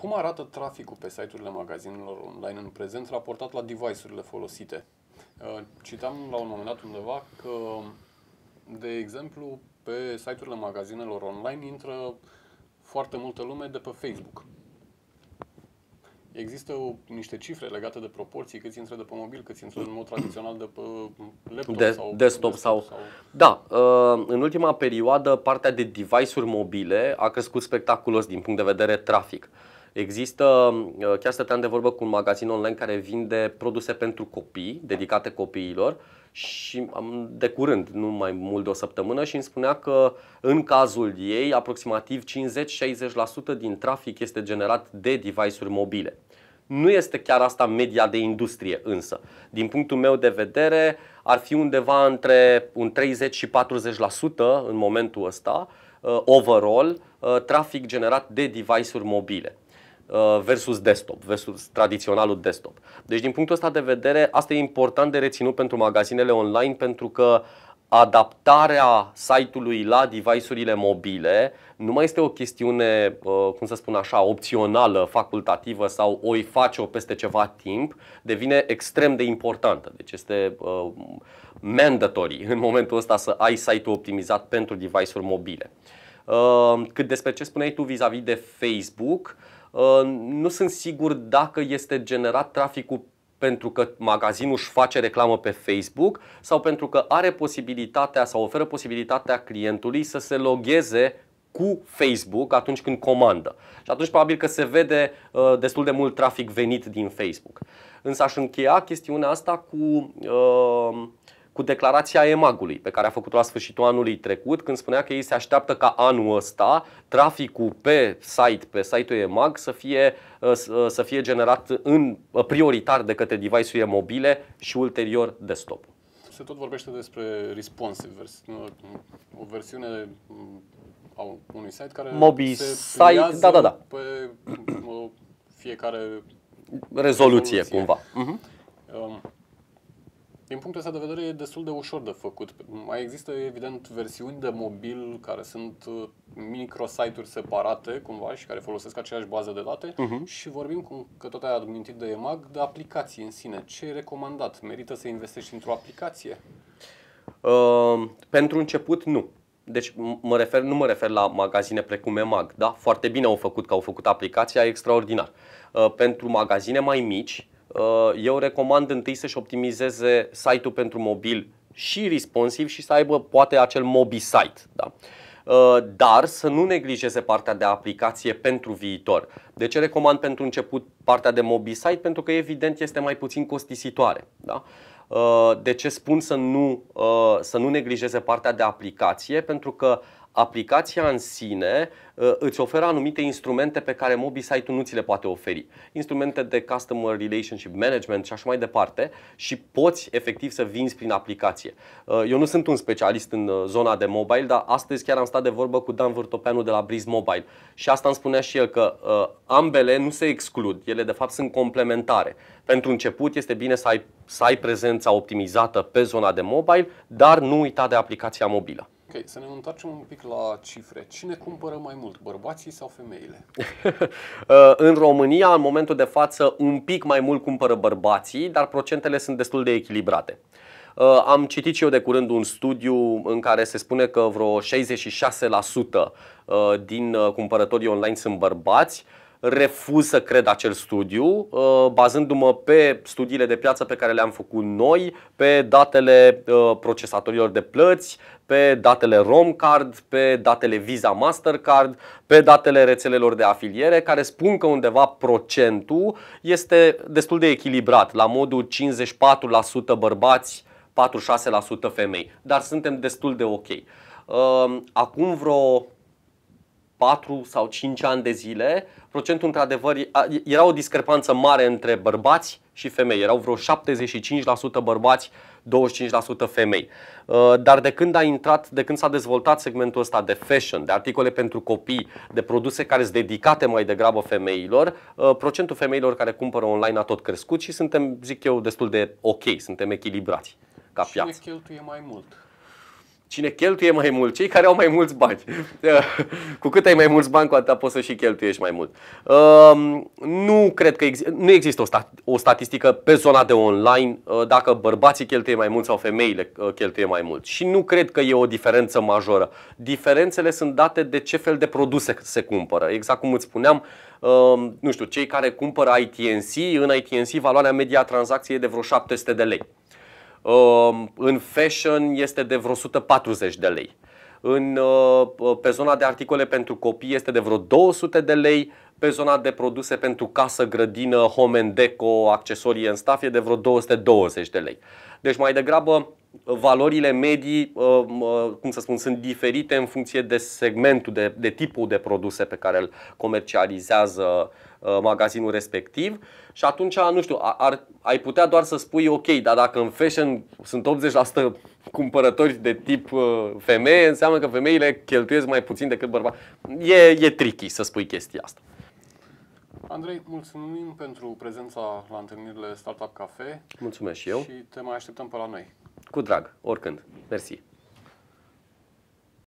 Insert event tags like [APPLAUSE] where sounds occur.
Cum arată traficul pe site-urile magazinelor online în prezent raportat la device-urile folosite? Uh, citam la un moment dat undeva că, de exemplu, pe site-urile magazinelor online intră foarte multă lume de pe Facebook. Există niște cifre legate de proporții, câți intră de pe mobil, câți intră în mod tradițional de pe laptop de, sau desktop, sau... sau... Da, uh, în ultima perioadă partea de device-uri mobile a crescut spectaculos din punct de vedere trafic. Există, uh, chiar stăteam de vorbă cu un magazin online care vinde produse pentru copii, dedicate copiilor și am de curând, nu mai mult de o săptămână și îmi spunea că în cazul ei aproximativ 50-60% din trafic este generat de device-uri mobile. Nu este chiar asta media de industrie însă. Din punctul meu de vedere ar fi undeva între un 30 și 40% în momentul ăsta uh, overall uh, trafic generat de device-uri mobile. Uh, versus desktop, versus tradiționalul desktop. Deci din punctul ăsta de vedere, asta e important de reținut pentru magazinele online pentru că adaptarea site-ului la device-urile mobile nu mai este o chestiune, uh, cum să spun așa, opțională, facultativă sau o face-o peste ceva timp, devine extrem de importantă. Deci este uh, mandatory [LAUGHS] în momentul ăsta să ai site-ul optimizat pentru device-uri mobile. Cât despre ce spuneai tu vis-a-vis -vis de Facebook, Uh, nu sunt sigur dacă este generat traficul pentru că magazinul își face reclamă pe Facebook sau pentru că are posibilitatea sau oferă posibilitatea clientului să se logheze cu Facebook atunci când comandă. Și atunci probabil că se vede uh, destul de mult trafic venit din Facebook. Însă aș încheia chestiunea asta cu uh, cu declarația EMAG-ului, pe care a făcut-o la sfârșitul anului trecut, când spunea că ei se așteaptă ca anul ăsta traficul pe site, pe site-ul EMAG, să fie, uh, uh, să fie generat în uh, prioritar de către device-urile mobile și ulterior desktop Se tot vorbește despre responsive, o versiune mm, a unui site care Mobi se site, da, da, da. pe fiecare rezoluție, rezoluție. cumva. Uh-huh. Din punctul ăsta de vedere e destul de ușor de făcut. Mai există evident versiuni de mobil care sunt uh, microsite-uri separate cumva și care folosesc aceeași bază de date uh-huh. și vorbim, cum că tot ai admintit de EMAG, de aplicații în sine. Ce e recomandat? Merită să investești într-o aplicație? Uh, pentru început, nu. Deci mă refer, nu mă refer la magazine precum EMAG, da? Foarte bine au făcut că au făcut aplicația, extraordinar. Uh, pentru magazine mai mici, uh, Uh, eu recomand întâi să-și optimizeze site-ul pentru mobil și responsiv și să aibă poate acel mobi site. Da? Uh, dar să nu neglijeze partea de aplicație pentru viitor. De ce recomand pentru început partea de mobi site? Pentru că evident este mai puțin costisitoare. Da? Uh, de ce spun să nu, să nu neglijeze partea de aplicație? Pentru că aplicația în sine uh, îți oferă anumite instrumente pe care mobi site-ul nu ți le poate oferi. Instrumente de customer relationship management și așa mai departe și poți efectiv să vinzi prin aplicație. Uh, eu nu sunt un specialist în uh, zona de mobile, dar astăzi chiar am stat de vorbă cu Dan Vârtopeanu de la Briz Mobile și asta îmi spunea și el că ambele nu se exclud, ele de fapt sunt complementare. Pentru început este bine să ai, să ai prezența optimizată pe zona de mobile, dar nu uita de aplicația mobilă. Ok, să ne întoarcem un pic la cifre. Cine cumpără mai mult, bărbații sau femeile? [LAUGHS] Uh, în România, în momentul de față, un pic mai mult cumpără bărbații, dar procentele sunt destul de echilibrate. Uh, am citit și eu de curând un studiu în care se spune că vreo 66% uh, din cumpărătorii online sunt bărbați, refuz să cred acel studiu, uh, bazându-mă pe studiile de piață pe care le-am făcut noi, pe datele uh, procesatorilor de plăți, pe datele Romcard, pe datele Visa Mastercard, pe datele rețelelor de afiliere, care spun că undeva procentul este destul de echilibrat, la modul 54% bărbați, 46% femei, dar suntem destul de ok. Uh, acum vreo 4 sau 5 ani de zile, procentul într-adevăr era o discrepanță mare între bărbați și femei. Erau vreo 75% bărbați, 25% femei. Uh, dar de când a intrat, de când s-a dezvoltat segmentul ăsta de fashion, de articole pentru copii, de produse care sunt dedicate mai degrabă femeilor, uh, procentul femeilor care cumpără online a tot crescut și suntem, zic eu, destul de ok, suntem echilibrați ca piață. Și cheltuie mai mult Cine cheltuie mai mult? Cei care au mai mulți bani. [LAUGHS] cu cât ai mai mulți bani, cu atât poți să și cheltuiești mai mult. Um, nu cred că ex- nu există o, stat- o statistică pe zona de online uh, dacă bărbații cheltuie mai mult sau femeile uh, cheltuie mai mult. Și nu cred că e o diferență majoră. Diferențele sunt date de ce fel de produse se cumpără. Exact cum îți spuneam, um, nu știu, cei care cumpără ITNC, în ITNC valoarea media a tranzacției e de vreo 700 de lei. Um, în fashion este de vreo 140 de lei. În, uh, uh, pe zona de articole pentru copii este de vreo 200 de lei, pe zona de produse pentru casă, grădină, home and deco, accesorii în staff e de vreo 220 de lei. Deci mai degrabă valorile medii, uh, cum să spun, sunt diferite în funcție de segmentul, de, de tipul de produse pe care îl comercializează uh, Uh, magazinul respectiv și atunci, nu știu, ar, ai putea doar să spui ok, dar dacă în fashion sunt 80% cumpărători de tip uh, femeie, înseamnă că femeile cheltuiesc mai puțin decât bărbați. E, e tricky să spui chestia asta. Andrei, mulțumim pentru prezența la întâlnirile Startup Cafe. Mulțumesc și eu. Și te mai așteptăm pe la noi. Cu drag, oricând. Mersi.